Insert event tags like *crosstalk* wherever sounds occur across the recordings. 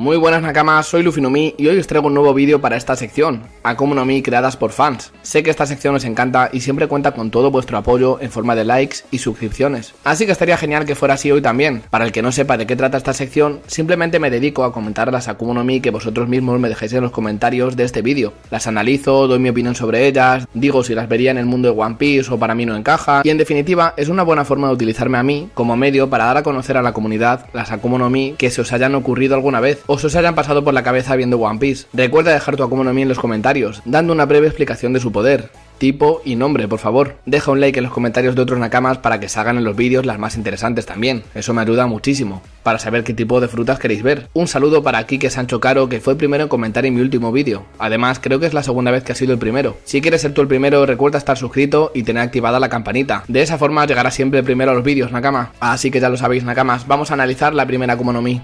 Muy buenas Nakamas, soy Lufinomi y hoy os traigo un nuevo vídeo para esta sección, Akumonomi creadas por fans. Sé que esta sección os encanta y siempre cuenta con todo vuestro apoyo en forma de likes y suscripciones, así que estaría genial que fuera así hoy también. Para el que no sepa de qué trata esta sección, simplemente me dedico a comentar las Akumonomi que vosotros mismos me dejéis en los comentarios de este vídeo. Las analizo, doy mi opinión sobre ellas, digo si las vería en el mundo de One Piece o para mí no encaja, y en definitiva es una buena forma de utilizarme a mí como medio para dar a conocer a la comunidad las Akumonomi que se os hayan ocurrido alguna vez o os hayan pasado por la cabeza viendo One Piece. Recuerda dejar tu Akuma en los comentarios, dando una breve explicación de su poder, tipo y nombre, por favor. Deja un like en los comentarios de otros nakamas para que salgan en los vídeos las más interesantes también. Eso me ayuda muchísimo, para saber qué tipo de frutas queréis ver. Un saludo para Kike Sancho Caro, que fue el primero en comentar en mi último vídeo. Además, creo que es la segunda vez que ha sido el primero. Si quieres ser tú el primero, recuerda estar suscrito y tener activada la campanita. De esa forma llegará siempre primero a los vídeos, nakama. Así que ya lo sabéis, nakamas, vamos a analizar la primera Mi.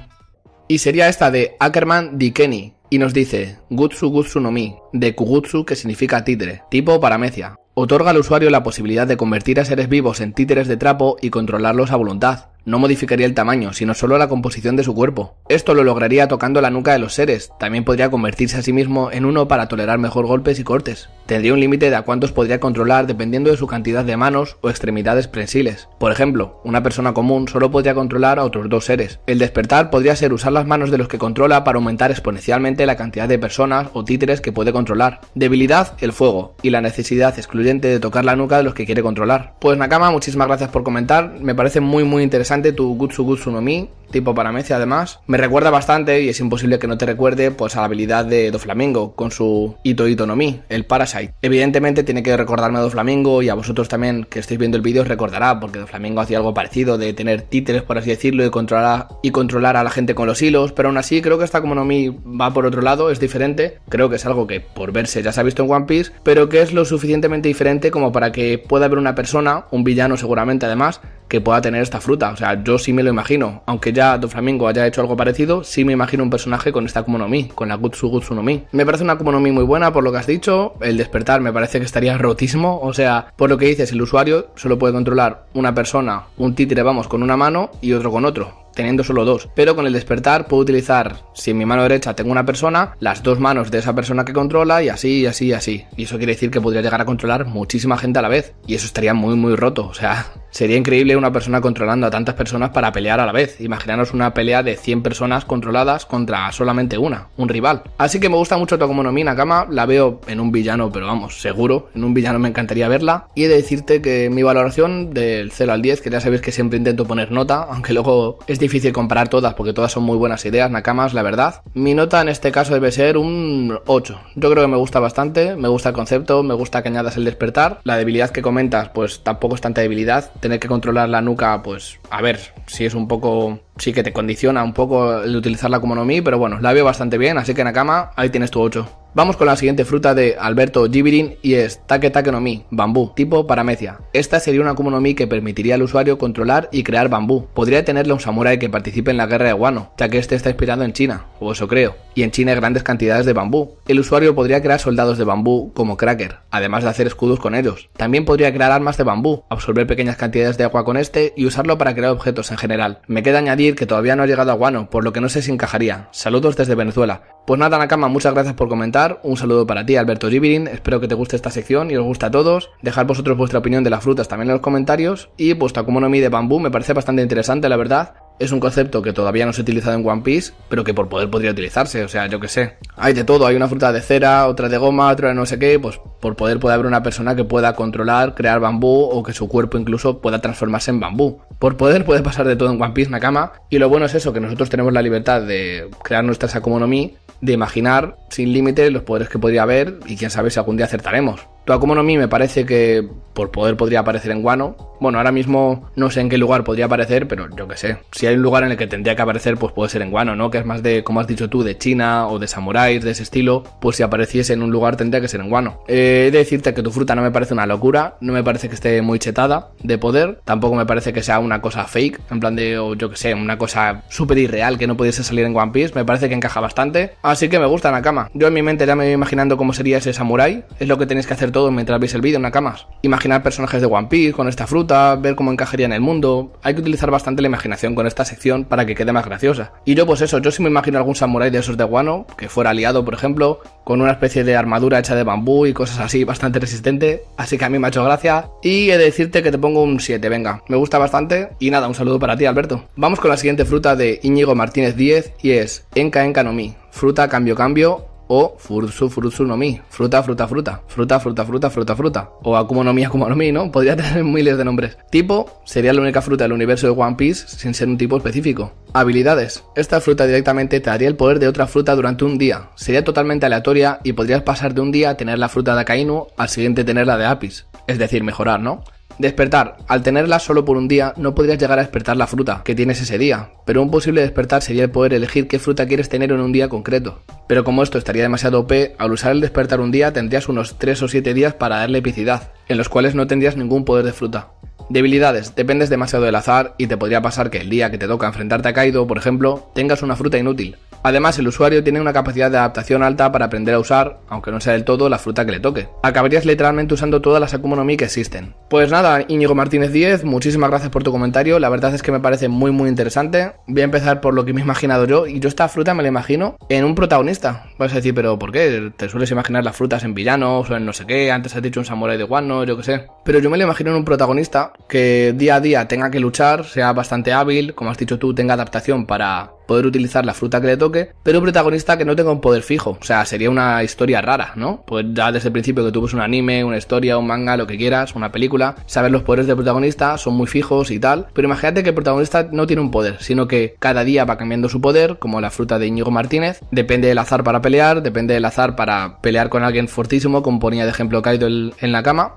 Y sería esta de Ackerman Dikeni. Y nos dice, Gutsu Gutsu no Mi, de Kugutsu que significa títere, tipo paramecia. Otorga al usuario la posibilidad de convertir a seres vivos en títeres de trapo y controlarlos a voluntad no modificaría el tamaño, sino solo la composición de su cuerpo. Esto lo lograría tocando la nuca de los seres, también podría convertirse a sí mismo en uno para tolerar mejor golpes y cortes. Tendría un límite de a cuántos podría controlar dependiendo de su cantidad de manos o extremidades prensiles. Por ejemplo, una persona común solo podría controlar a otros dos seres. El despertar podría ser usar las manos de los que controla para aumentar exponencialmente la cantidad de personas o títeres que puede controlar. Debilidad, el fuego, y la necesidad excluyente de tocar la nuca de los que quiere controlar. Pues Nakama, muchísimas gracias por comentar, me parece muy muy interesante tu Gutsu Gutsu no Mi, tipo para además. Me recuerda bastante, y es imposible que no te recuerde, pues a la habilidad de Doflamingo con su hito Ito no Mi, el Parasite. Evidentemente tiene que recordarme a Doflamingo y a vosotros también que estáis viendo el vídeo os recordará, porque Doflamingo hacía algo parecido de tener títeres, por así decirlo, y controlar, a, y controlar a la gente con los hilos, pero aún así creo que esta como no Mi va por otro lado, es diferente. Creo que es algo que por verse ya se ha visto en One Piece, pero que es lo suficientemente diferente como para que pueda haber una persona, un villano seguramente además, que pueda tener esta fruta. O sea, yo sí me lo imagino. Aunque ya Doflamingo haya hecho algo parecido, sí me imagino un personaje con esta no Mi, con la Gutsu Gutsu no Me parece una no muy buena por lo que has dicho. El despertar me parece que estaría rotísimo. O sea, por lo que dices, el usuario solo puede controlar una persona, un títere, vamos, con una mano y otro con otro teniendo solo dos. Pero con el despertar puedo utilizar, si en mi mano derecha tengo una persona, las dos manos de esa persona que controla y así, y así, y así. Y eso quiere decir que podría llegar a controlar muchísima gente a la vez. Y eso estaría muy, muy roto. O sea, Sería increíble una persona controlando a tantas personas para pelear a la vez. Imaginaros una pelea de 100 personas controladas contra solamente una, un rival. Así que me gusta mucho mi Nakama, la veo en un villano, pero vamos, seguro, en un villano me encantaría verla. Y he de decirte que mi valoración del 0 al 10, que ya sabéis que siempre intento poner nota, *laughs* aunque luego es difícil comparar todas porque todas son muy buenas ideas, Nakamas, la verdad. Mi nota en este caso debe ser un 8. Yo creo que me gusta bastante, me gusta el concepto, me gusta que añadas el despertar. La debilidad que comentas, pues tampoco es tanta debilidad tener que controlar la nuca, pues a ver, si es un poco, sí que te condiciona un poco el utilizarla como no mí, pero bueno, la veo bastante bien, así que Nakama, ahí tienes tu 8. Vamos con la siguiente fruta de Alberto Gibirin y es Take Take no Mi, bambú, tipo paramecia. Esta sería una Kumo que permitiría al usuario controlar y crear bambú. Podría tenerle un samurai que participe en la guerra de Guano, ya que este está inspirado en China, o eso creo, y en China hay grandes cantidades de bambú. El usuario podría crear soldados de bambú como Cracker, además de hacer escudos con ellos. También podría crear armas de bambú, absorber pequeñas cantidades de agua con este y usarlo para crear objetos en general. Me queda añadir que todavía no ha llegado a Guano, por lo que no sé si encajaría. Saludos desde Venezuela. Pues nada, Nakama, muchas gracias por comentar un saludo para ti, Alberto Gibirin. Espero que te guste esta sección y os guste a todos. Dejad vosotros vuestra opinión de las frutas también en los comentarios. Y vuestra no de bambú me parece bastante interesante, la verdad es un concepto que todavía no se ha utilizado en One Piece, pero que por poder podría utilizarse. O sea, yo que sé. Hay de todo, hay una fruta de cera, otra de goma, otra de no sé qué. Pues por poder puede haber una persona que pueda controlar, crear bambú o que su cuerpo incluso pueda transformarse en bambú. Por poder puede pasar de todo en One Piece Nakama. Y lo bueno es eso, que nosotros tenemos la libertad de crear nuestra Sakumonomi, de imaginar sin límite los poderes que podría haber y quién sabe si algún día acertaremos. Tu Mi me parece que por poder podría aparecer en Guano. Bueno, ahora mismo no sé en qué lugar podría aparecer, pero yo qué sé. Si hay un lugar en el que tendría que aparecer, pues puede ser en Guano, ¿no? Que es más de, como has dicho tú, de China o de samuráis, de ese estilo. Pues si apareciese en un lugar tendría que ser en Guano. Eh, he de decirte que tu fruta no me parece una locura, no me parece que esté muy chetada de poder, tampoco me parece que sea una cosa fake, en plan de, o yo qué sé, una cosa súper irreal que no pudiese salir en One Piece. Me parece que encaja bastante. Así que me gusta Nakama. Yo en mi mente ya me voy imaginando cómo sería ese samurái. Es lo que tenéis que hacer todo mientras veis el vídeo en una cama. Imaginar personajes de One Piece con esta fruta, ver cómo encajaría en el mundo. Hay que utilizar bastante la imaginación con esta sección para que quede más graciosa. Y yo pues eso, yo sí me imagino algún samurái de esos de Guano, que fuera aliado por ejemplo, con una especie de armadura hecha de bambú y cosas así bastante resistente, así que a mí me ha hecho gracia. Y he de decirte que te pongo un 7, venga, me gusta bastante. Y nada, un saludo para ti Alberto. Vamos con la siguiente fruta de Íñigo Martínez 10 y es Enca Enka no mi. Fruta cambio cambio o Fursu furzu no Mi, fruta, fruta, fruta, fruta, fruta, fruta, fruta, fruta, o Akumo no Mi, Akumo no Mi, ¿no? Podría *laughs* tener miles de nombres. Tipo, sería la única fruta del universo de One Piece sin ser un tipo específico. Habilidades. Esta fruta directamente te daría el poder de otra fruta durante un día. Sería totalmente aleatoria y podrías pasar de un día a tener la fruta de Akainu al siguiente tener la de Apis. Es decir, mejorar, ¿no? Despertar. Al tenerla solo por un día, no podrías llegar a despertar la fruta que tienes ese día, pero un posible despertar sería el poder elegir qué fruta quieres tener en un día concreto. Pero como esto estaría demasiado OP, al usar el despertar un día tendrías unos 3 o 7 días para darle epicidad, en los cuales no tendrías ningún poder de fruta. Debilidades. Dependes demasiado del azar y te podría pasar que el día que te toca enfrentarte a Kaido, por ejemplo, tengas una fruta inútil, Además, el usuario tiene una capacidad de adaptación alta para aprender a usar, aunque no sea del todo, la fruta que le toque. Acabarías literalmente usando todas las Akuma Mi que existen. Pues nada, Íñigo Martínez 10, muchísimas gracias por tu comentario. La verdad es que me parece muy, muy interesante. Voy a empezar por lo que me he imaginado yo. Y yo esta fruta me la imagino en un protagonista. Vas a decir, pero ¿por qué? Te sueles imaginar las frutas en villanos o en no sé qué. Antes has dicho un Samurai de guano, yo qué sé. Pero yo me la imagino en un protagonista que día a día tenga que luchar, sea bastante hábil, como has dicho tú, tenga adaptación para poder utilizar la fruta que le toque, pero un protagonista que no tenga un poder fijo. O sea, sería una historia rara, ¿no? Pues ya desde el principio que tú un anime, una historia, un manga, lo que quieras, una película, saber los poderes del protagonista son muy fijos y tal, pero imagínate que el protagonista no tiene un poder, sino que cada día va cambiando su poder, como la fruta de Íñigo Martínez, depende del azar para pelear, depende del azar para pelear con alguien fortísimo, como ponía de ejemplo Kaido en la cama,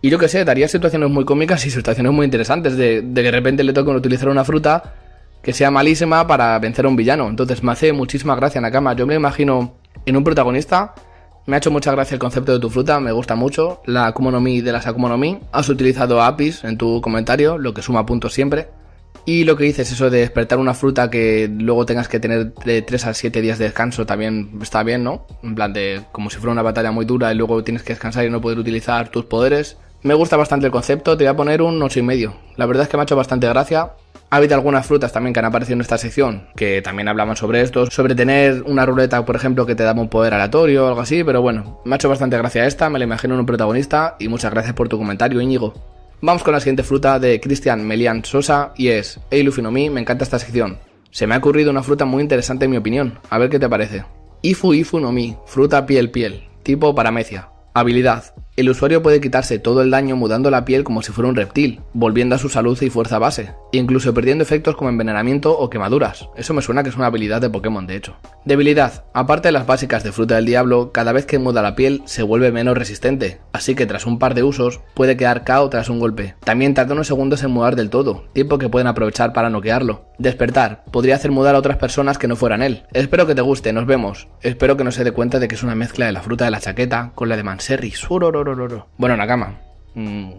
y yo qué sé, daría situaciones muy cómicas y situaciones muy interesantes de, que de repente le toque utilizar una fruta que sea malísima para vencer a un villano. Entonces me hace muchísima gracia Nakama. Yo me imagino en un protagonista. Me ha hecho mucha gracia el concepto de tu fruta, me gusta mucho. La Akuma de las Akuma Has utilizado Apis en tu comentario, lo que suma puntos siempre. Y lo que dices, eso de despertar una fruta que luego tengas que tener de 3 a 7 días de descanso también está bien, ¿no? En plan de como si fuera una batalla muy dura y luego tienes que descansar y no poder utilizar tus poderes. Me gusta bastante el concepto, te voy a poner un medio. La verdad es que me ha hecho bastante gracia. Ha habido algunas frutas también que han aparecido en esta sección, que también hablaban sobre esto, sobre tener una ruleta, por ejemplo, que te daba un poder aleatorio o algo así, pero bueno, me ha hecho bastante gracia esta, me la imagino en un protagonista y muchas gracias por tu comentario, Íñigo. Vamos con la siguiente fruta de Cristian Melian Sosa y es Hey Mi, me encanta esta sección. Se me ha ocurrido una fruta muy interesante en mi opinión, a ver qué te parece. Ifu Ifu no Mi, fruta piel piel, tipo paramecia. Habilidad, el usuario puede quitarse todo el daño mudando la piel como si fuera un reptil, volviendo a su salud y fuerza base, incluso perdiendo efectos como envenenamiento o quemaduras. Eso me suena que es una habilidad de Pokémon, de hecho. Debilidad. Aparte de las básicas de fruta del diablo, cada vez que muda la piel se vuelve menos resistente, así que tras un par de usos puede quedar KO tras un golpe. También tarda unos segundos en mudar del todo, tiempo que pueden aprovechar para noquearlo. Despertar. Podría hacer mudar a otras personas que no fueran él. Espero que te guste, nos vemos. Espero que no se dé cuenta de que es una mezcla de la fruta de la chaqueta con la de Manserri. Bueno, Nakama. cama. Mm,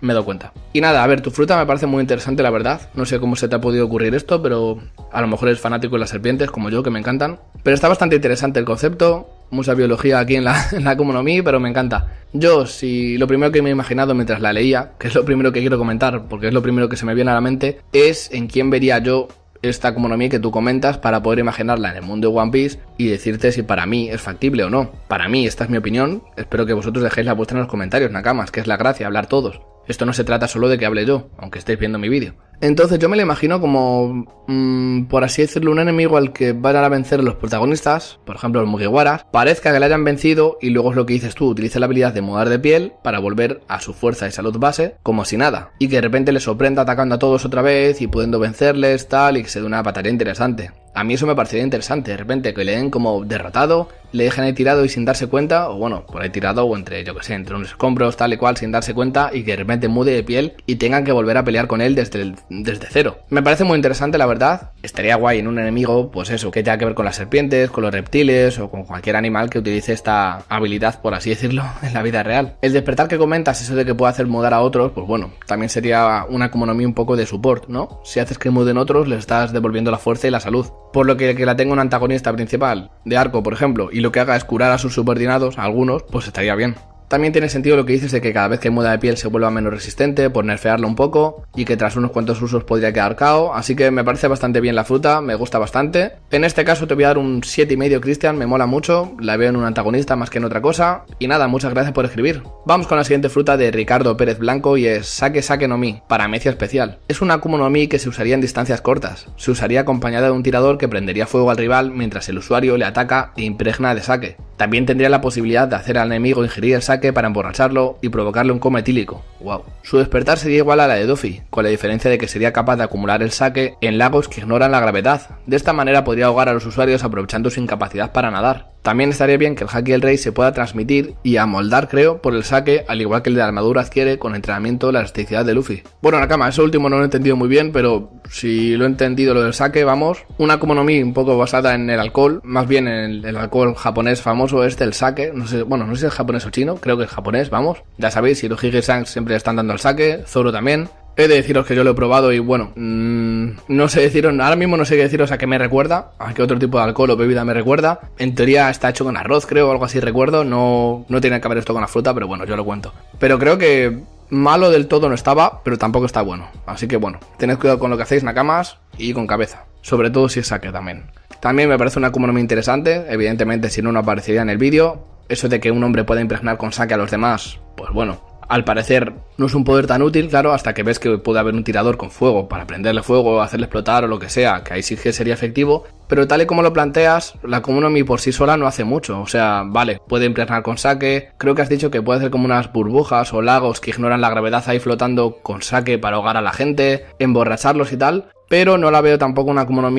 me doy cuenta. Y nada, a ver, tu fruta me parece muy interesante, la verdad. No sé cómo se te ha podido ocurrir esto, pero a lo mejor eres fanático de las serpientes, como yo, que me encantan. Pero está bastante interesante el concepto. Mucha biología aquí en la, *laughs* en la pero me encanta. Yo, si lo primero que me he imaginado mientras la leía, que es lo primero que quiero comentar, porque es lo primero que se me viene a la mente, es en quién vería yo esta economía que tú comentas para poder imaginarla en el mundo de One Piece y decirte si para mí es factible o no. Para mí, esta es mi opinión. Espero que vosotros dejéis la vuestra en los comentarios, Nakamas, que es la gracia, hablar todos. Esto no se trata solo de que hable yo, aunque estéis viendo mi vídeo. Entonces yo me lo imagino como, mm, por así decirlo, un enemigo al que van a vencer los protagonistas, por ejemplo los Mugiwaras, parezca que le hayan vencido y luego es lo que dices tú, utilice la habilidad de mudar de piel para volver a su fuerza y salud base como si nada, y que de repente le sorprenda atacando a todos otra vez y pudiendo vencerles tal y que se dé una batalla interesante. A mí eso me parecería interesante, de repente que le den como derrotado, le dejan ahí tirado y sin darse cuenta, o bueno, por ahí tirado o entre, yo que sé, entre unos escombros, tal y cual, sin darse cuenta, y que de repente mude de piel y tengan que volver a pelear con él desde el, desde cero. Me parece muy interesante, la verdad. Estaría guay en un enemigo, pues eso, que tenga que ver con las serpientes, con los reptiles o con cualquier animal que utilice esta habilidad, por así decirlo, *laughs* en la vida real. El despertar que comentas, eso de que pueda hacer mudar a otros, pues bueno, también sería una economía un poco de support, ¿no? Si haces que muden otros, les estás devolviendo la fuerza y la salud. Por lo que que la tenga un antagonista principal, de arco, por ejemplo, y lo que haga es curar a sus subordinados, a algunos, pues estaría bien. También tiene sentido lo que dices de que cada vez que muda de piel se vuelva menos resistente por nerfearlo un poco y que tras unos cuantos usos podría quedar cao, así que me parece bastante bien la fruta, me gusta bastante. En este caso te voy a dar un 7,5 Christian, me mola mucho, la veo en un antagonista más que en otra cosa y nada, muchas gracias por escribir. Vamos con la siguiente fruta de Ricardo Pérez Blanco y es Sake Sake no Mi, para mecia especial. Es una Akumo no Mi que se usaría en distancias cortas, se usaría acompañada de un tirador que prendería fuego al rival mientras el usuario le ataca e impregna de saque. También tendría la posibilidad de hacer al enemigo ingerir el saque para emborracharlo y provocarle un coma etílico. ¡Wow! Su despertar sería igual a la de Duffy, con la diferencia de que sería capaz de acumular el saque en lagos que ignoran la gravedad. De esta manera podría ahogar a los usuarios aprovechando su incapacidad para nadar. También estaría bien que el haki el rey se pueda transmitir y amoldar, creo, por el saque, al igual que el de armadura adquiere con entrenamiento la elasticidad de Luffy. Bueno, Nakama, eso último no lo he entendido muy bien, pero si lo he entendido lo del saque, vamos. Una Komonomi un poco basada en el alcohol, más bien en el, alcohol japonés famoso este, el saque. No sé, bueno, no sé si es japonés o chino, creo que es japonés, vamos. Ya sabéis, si los san siempre están dando el saque, Zoro también. He de deciros que yo lo he probado y bueno, mm, no sé deciros, ahora mismo no sé qué deciros a qué me recuerda, a qué otro tipo de alcohol o bebida me recuerda. En teoría está hecho con arroz, creo, o algo así recuerdo. No, no tiene que haber esto con la fruta, pero bueno, yo lo cuento. Pero creo que malo del todo no estaba, pero tampoco está bueno. Así que bueno, tened cuidado con lo que hacéis, nakamas, y con cabeza. Sobre todo si es saque también. También me parece una no muy interesante, evidentemente si no, no aparecería en el vídeo. Eso de que un hombre pueda impregnar con saque a los demás, pues bueno, al parecer no es un poder tan útil, claro, hasta que ves que puede haber un tirador con fuego para prenderle fuego, hacerle explotar o lo que sea, que ahí sí que sería efectivo, pero tal y como lo planteas, la mi por sí sola no hace mucho, o sea, vale, puede impregnar con saque, creo que has dicho que puede hacer como unas burbujas o lagos que ignoran la gravedad ahí flotando con saque para ahogar a la gente, emborracharlos y tal, pero no la veo tampoco una Akuma no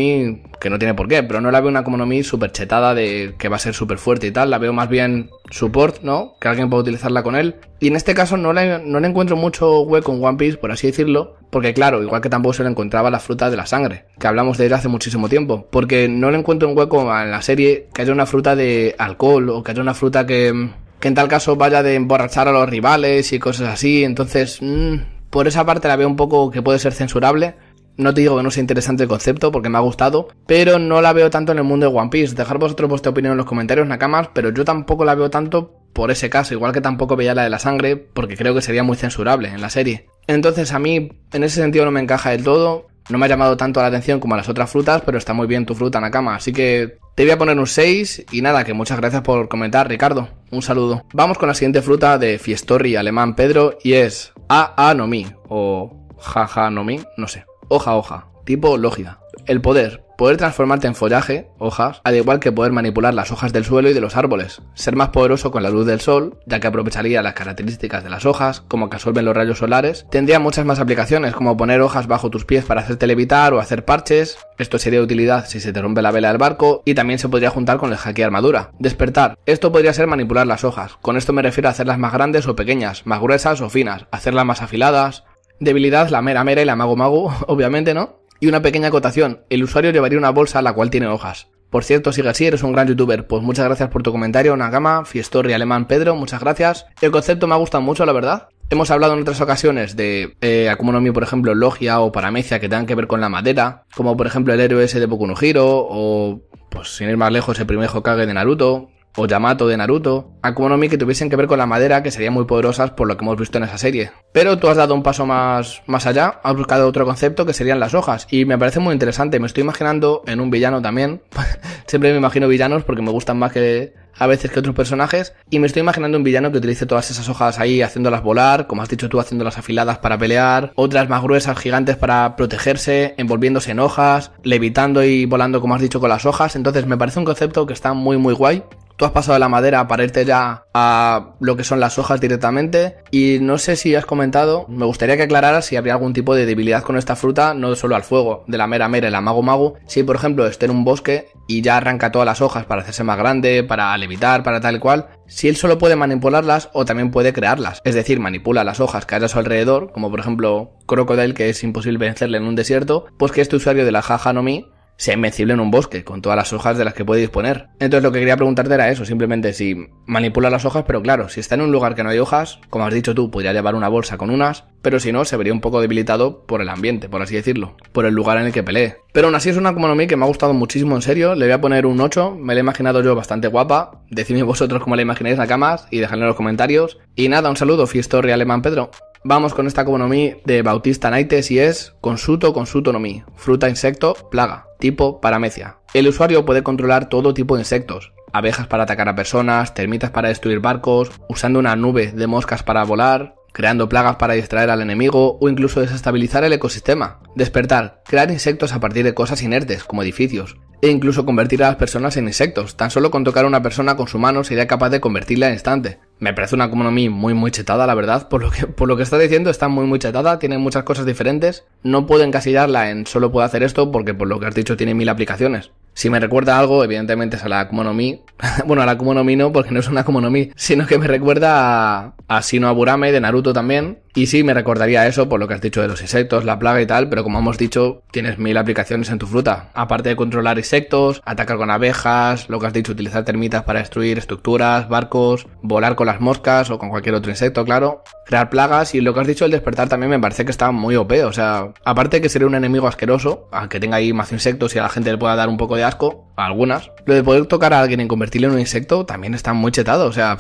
que no tiene por qué, pero no la veo una Akuma no Mi chetada de que va a ser súper fuerte y tal, la veo más bien support, ¿no? Que alguien pueda utilizarla con él. Y en este caso no le, encuentro mucho hueco en One Piece, por así decirlo, porque claro, igual que tampoco se le encontraba la fruta de la sangre, que hablamos de ella hace muchísimo tiempo, porque no le encuentro un hueco en la serie que haya una fruta de alcohol o que haya una fruta que... Que en tal caso vaya de emborrachar a los rivales y cosas así. Entonces, mm, por esa parte la veo un poco que puede ser censurable no te digo que no sea interesante el concepto porque me ha gustado, pero no la veo tanto en el mundo de One Piece. Dejar vosotros vuestra opinión en los comentarios, Nakamas, pero yo tampoco la veo tanto por ese caso, igual que tampoco veía la de la sangre, porque creo que sería muy censurable en la serie. Entonces a mí, en ese sentido, no me encaja del todo. No me ha llamado tanto la atención como a las otras frutas, pero está muy bien tu fruta, Nakama. Así que te voy a poner un 6 y nada, que muchas gracias por comentar, Ricardo. Un saludo. Vamos con la siguiente fruta de Fiestory alemán Pedro y es a no mi o jaja no mi, no sé hoja a hoja, tipo lógica. El poder, poder transformarte en follaje, hojas, al igual que poder manipular las hojas del suelo y de los árboles, ser más poderoso con la luz del sol, ya que aprovecharía las características de las hojas, como que absorben los rayos solares, tendría muchas más aplicaciones, como poner hojas bajo tus pies para hacerte levitar o hacer parches, esto sería de utilidad si se te rompe la vela del barco, y también se podría juntar con el jaque armadura. Despertar, esto podría ser manipular las hojas, con esto me refiero a hacerlas más grandes o pequeñas, más gruesas o finas, hacerlas más afiladas, Debilidad, la mera mera y la mago mago, *laughs* obviamente, ¿no? Y una pequeña acotación, el usuario llevaría una bolsa a la cual tiene hojas. Por cierto, sigue así, eres un gran youtuber. Pues muchas gracias por tu comentario, Nagama, Fiestorri, Alemán Pedro, muchas gracias. El concepto me ha gustado mucho, la verdad. Hemos hablado en otras ocasiones de eh, por ejemplo, Logia o Paramecia que tengan que ver con la madera, como por ejemplo el héroe ese de Boku o pues sin ir más lejos el primer Hokage de Naruto, o Yamato de Naruto, Akumonomi que tuviesen que ver con la madera, que serían muy poderosas por lo que hemos visto en esa serie. Pero tú has dado un paso más, más allá, has buscado otro concepto que serían las hojas, y me parece muy interesante, me estoy imaginando en un villano también, *laughs* siempre me imagino villanos porque me gustan más que a veces que otros personajes, y me estoy imaginando un villano que utilice todas esas hojas ahí haciéndolas volar, como has dicho tú, haciéndolas afiladas para pelear, otras más gruesas, gigantes para protegerse, envolviéndose en hojas, levitando y volando como has dicho con las hojas, entonces me parece un concepto que está muy muy guay, Tú has pasado la madera para irte ya a lo que son las hojas directamente. Y no sé si has comentado, me gustaría que aclararas si habría algún tipo de debilidad con esta fruta, no solo al fuego, de la mera mera el la mago mago. Si, por ejemplo, esté en un bosque y ya arranca todas las hojas para hacerse más grande, para levitar, para tal cual, si él solo puede manipularlas o también puede crearlas, es decir, manipula las hojas que hay a su alrededor, como por ejemplo Crocodile que es imposible vencerle en un desierto, pues que este usuario de la me sea invencible en un bosque, con todas las hojas de las que puede disponer. Entonces lo que quería preguntarte era eso, simplemente si manipula las hojas, pero claro, si está en un lugar que no hay hojas, como has dicho tú, podría llevar una bolsa con unas, pero si no, se vería un poco debilitado por el ambiente, por así decirlo, por el lugar en el que pelee. Pero aún así es una me que me ha gustado muchísimo, en serio, le voy a poner un 8, me la he imaginado yo bastante guapa, decidme *laughs* vosotros cómo la imagináis, nakamas, y dejadlo en los comentarios. Y nada, un saludo, real, Alemán Pedro. Vamos con esta economía de Bautista Naites y es Consuto Nomi, fruta insecto, plaga, tipo paramecia. El usuario puede controlar todo tipo de insectos, abejas para atacar a personas, termitas para destruir barcos, usando una nube de moscas para volar, creando plagas para distraer al enemigo o incluso desestabilizar el ecosistema. Despertar, crear insectos a partir de cosas inertes como edificios, e incluso convertir a las personas en insectos. Tan solo con tocar a una persona con su mano sería capaz de convertirla en instante. Me parece una economía muy muy chetada, la verdad. Por lo que, por lo que está diciendo, está muy muy chetada, tiene muchas cosas diferentes. No puedo encasillarla en solo puedo hacer esto porque por lo que has dicho tiene mil aplicaciones. Si me recuerda algo, evidentemente es a la Akumonomi. *laughs* bueno, a la Akuma no porque no es una Akuma sino que me recuerda a, a Sino Aburame de Naruto también, y sí, me recordaría eso por lo que has dicho de los insectos, la plaga y tal, pero como hemos dicho, tienes mil aplicaciones en tu fruta. Aparte de controlar insectos, atacar con abejas, lo que has dicho, utilizar termitas para destruir estructuras, barcos, volar con las moscas o con cualquier otro insecto, claro. Crear plagas y lo que has dicho, el despertar también me parece que está muy OP. O sea, aparte de que sería un enemigo asqueroso, aunque tenga ahí más insectos y a la gente le pueda dar un poco de asco, a algunas. Lo de poder tocar a alguien y convertirlo en un insecto también está muy chetado. O sea,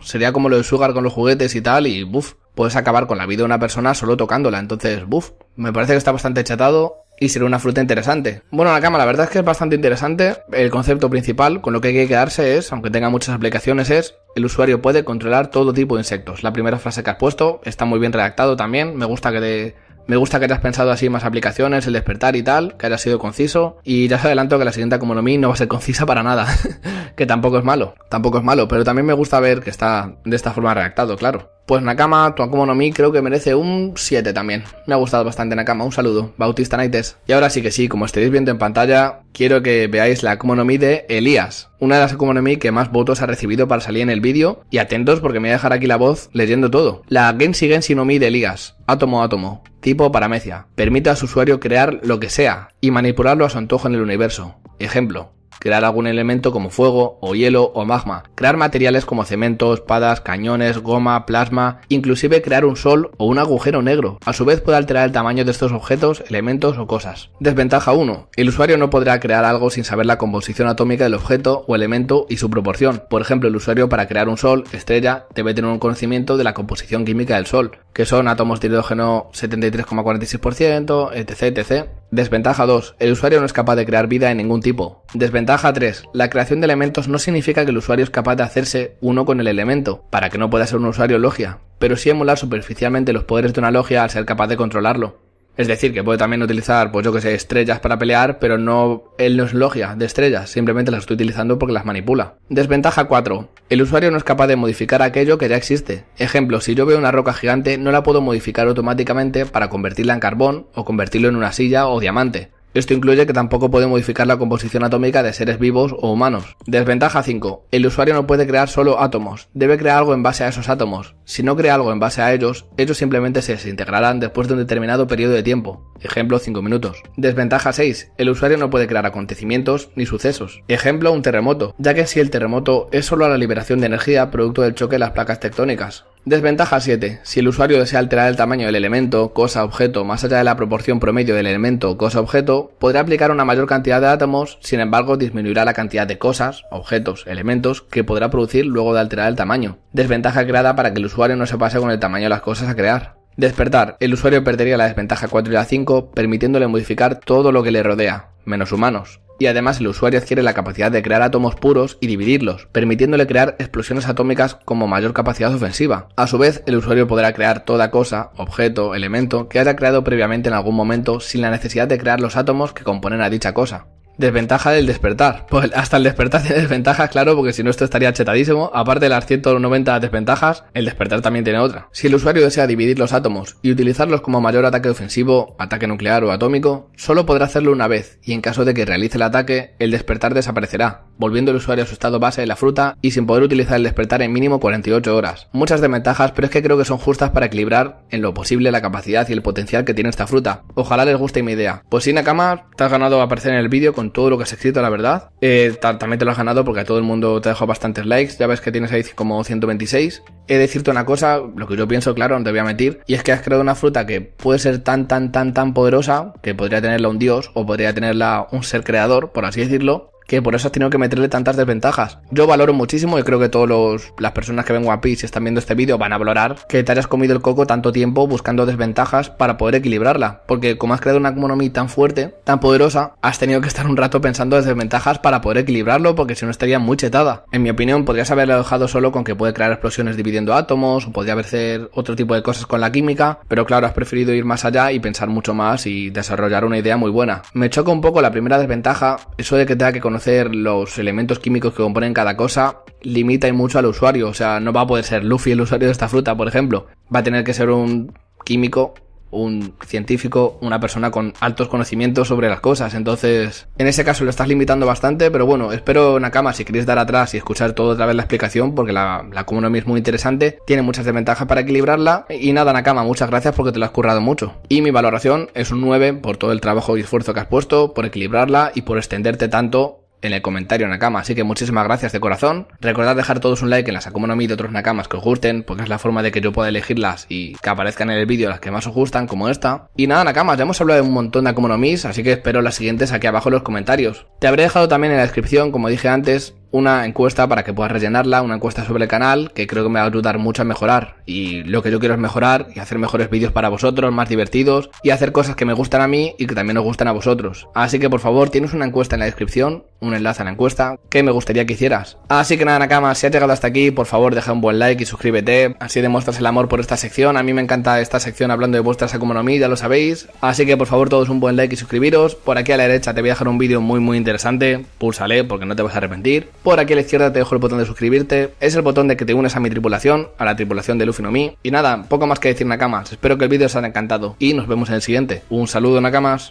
sería como lo de Sugar con los juguetes y tal, y buf, puedes acabar con la vida de una persona solo tocándola. Entonces, buf, me parece que está bastante chatado y será una fruta interesante. Bueno, la cama, la verdad es que es bastante interesante. El concepto principal con lo que hay que quedarse es, aunque tenga muchas aplicaciones, es el usuario puede controlar todo tipo de insectos. La primera frase que has puesto está muy bien redactado también. Me gusta que te, me gusta que hayas pensado así más aplicaciones, el despertar y tal, que haya sido conciso. Y ya os adelanto que la siguiente como mí, no va a ser concisa para nada. *laughs* que tampoco es malo, tampoco es malo. Pero también me gusta ver que está de esta forma redactado, claro. Pues Nakama, tu no Mi, creo que merece un 7 también. Me ha gustado bastante Nakama, un saludo. Bautista Naites. Y ahora sí que sí, como estaréis viendo en pantalla, quiero que veáis la Akumo no Mi de Elías. Una de las Akumo no Mi que más votos ha recibido para salir en el vídeo. Y atentos porque me voy a dejar aquí la voz leyendo todo. La Gensi Gensi no Mi de Elías. Átomo Átomo. Tipo Paramecia. Permite a su usuario crear lo que sea y manipularlo a su antojo en el universo. Ejemplo, crear algún elemento como fuego o hielo o magma, crear materiales como cemento, espadas, cañones, goma, plasma, inclusive crear un sol o un agujero negro. A su vez puede alterar el tamaño de estos objetos, elementos o cosas. Desventaja 1. El usuario no podrá crear algo sin saber la composición atómica del objeto o elemento y su proporción. Por ejemplo, el usuario para crear un sol, estrella, debe tener un conocimiento de la composición química del sol, que son átomos de hidrógeno 73,46%, etc, etc. Desventaja 2. El usuario no es capaz de crear vida de ningún tipo. Desventaja 3. La creación de elementos no significa que el usuario es capaz de hacerse uno con el elemento, para que no pueda ser un usuario logia, pero sí emular superficialmente los poderes de una logia al ser capaz de controlarlo. Es decir, que puede también utilizar, pues yo que sé, estrellas para pelear, pero no, él no es logia de estrellas, simplemente las estoy utilizando porque las manipula. Desventaja 4. El usuario no es capaz de modificar aquello que ya existe. Ejemplo, si yo veo una roca gigante, no la puedo modificar automáticamente para convertirla en carbón o convertirlo en una silla o diamante. Esto incluye que tampoco puede modificar la composición atómica de seres vivos o humanos. Desventaja 5. El usuario no puede crear solo átomos, debe crear algo en base a esos átomos. Si no crea algo en base a ellos, ellos simplemente se desintegrarán después de un determinado periodo de tiempo. Ejemplo 5 minutos. Desventaja 6. El usuario no puede crear acontecimientos ni sucesos. Ejemplo un terremoto, ya que si el terremoto es solo la liberación de energía producto del choque de las placas tectónicas, Desventaja 7. Si el usuario desea alterar el tamaño del elemento, cosa, objeto, más allá de la proporción promedio del elemento, cosa, objeto, podrá aplicar una mayor cantidad de átomos, sin embargo disminuirá la cantidad de cosas, objetos, elementos que podrá producir luego de alterar el tamaño. Desventaja creada para que el usuario no se pase con el tamaño de las cosas a crear. Despertar. El usuario perdería la desventaja 4 y la 5, permitiéndole modificar todo lo que le rodea, menos humanos y además el usuario adquiere la capacidad de crear átomos puros y dividirlos, permitiéndole crear explosiones atómicas como mayor capacidad ofensiva. A su vez, el usuario podrá crear toda cosa, objeto, elemento, que haya creado previamente en algún momento sin la necesidad de crear los átomos que componen a dicha cosa. Desventaja del despertar. *laughs* Pues hasta el despertar tiene desventajas, claro, porque si no esto estaría chetadísimo. Aparte de las 190 desventajas, el despertar también tiene otra. Si el usuario desea dividir los átomos y utilizarlos como mayor ataque ofensivo, ataque nuclear o atómico, solo podrá hacerlo una vez y en caso de que realice el ataque, el despertar desaparecerá, volviendo el usuario a su estado base de la fruta y sin poder utilizar el despertar en mínimo 48 horas. Muchas desventajas, pero es que creo que son justas para equilibrar en lo posible la capacidad y el potencial que tiene esta fruta. Ojalá les guste mi idea. Pues sin Nakama, te has ganado aparecer en el vídeo con todo lo que has escrito, la verdad. Eh, también te lo has ganado porque a todo el mundo te ha dejado bastantes likes. Ya ves que tienes ahí como 126. He de decirte una cosa, lo que yo pienso, claro, no te voy a mentir, y es que has creado una fruta que puede ser tan, tan, tan, tan poderosa que podría tenerla un dios o podría tenerla un ser creador, por así decirlo, que por eso has tenido que meterle tantas desventajas. Yo valoro muchísimo y creo que todas las personas que ven One Piece y están viendo este vídeo van a valorar que te hayas comido el coco tanto tiempo buscando desventajas para poder equilibrarla, porque como has creado una economía tan fuerte, tan poderosa, has tenido que estar un rato pensando en desventajas para poder equilibrarlo, porque si no estaría muy chetada. En mi opinión, podrías haberla dejado solo con que puede crear explosiones dividiendo átomos, o podría ser otro tipo de cosas con la química, pero claro, has preferido ir más allá y pensar mucho más y desarrollar una idea muy buena. Me choca un poco la primera desventaja, eso de que tenga que conocer los elementos químicos que componen cada cosa, limita y mucho al usuario. O sea, no va a poder ser Luffy el usuario de esta fruta, por ejemplo. Va a tener que ser un químico un científico, una persona con altos conocimientos sobre las cosas. Entonces, en ese caso lo estás limitando bastante, pero bueno, espero Nakama, si queréis dar atrás y escuchar todo otra vez la explicación, porque la, la es muy interesante, tiene muchas desventajas para equilibrarla. Y nada, Nakama, muchas gracias porque te lo has currado mucho. Y mi valoración es un 9 por todo el trabajo y esfuerzo que has puesto, por equilibrarla y por extenderte tanto en el comentario Nakama. Así que muchísimas gracias de corazón. Recordad dejar todos un like en las Mi de otros Nakamas que os gusten, porque es la forma de que yo pueda elegirlas y que aparezcan en el vídeo las que más os gustan, como esta. Y nada, Nakamas, ya hemos hablado de un montón de Mis. así que espero las siguientes aquí abajo en los comentarios. Te habré dejado también en la descripción, como dije antes, una encuesta para que puedas rellenarla, una encuesta sobre el canal que creo que me va a ayudar mucho a mejorar. Y lo que yo quiero es mejorar y hacer mejores vídeos para vosotros, más divertidos y hacer cosas que me gustan a mí y que también os gustan a vosotros. Así que por favor, tienes una encuesta en la descripción, un enlace a la encuesta que me gustaría que hicieras. Así que nada, Nakama, si has llegado hasta aquí, por favor, deja un buen like y suscríbete. Así demuestras el amor por esta sección. A mí me encanta esta sección hablando de vuestras economías, ya lo sabéis. Así que por favor, todos un buen like y suscribiros. Por aquí a la derecha te voy a dejar un vídeo muy, muy interesante. Púlsale porque no te vas a arrepentir. Por aquí a la izquierda te dejo el botón de suscribirte, es el botón de que te unes a mi tripulación, a la tripulación de Luffy no Mi. Y nada, poco más que decir Nakamas, espero que el vídeo os haya encantado y nos vemos en el siguiente. Un saludo Nakamas.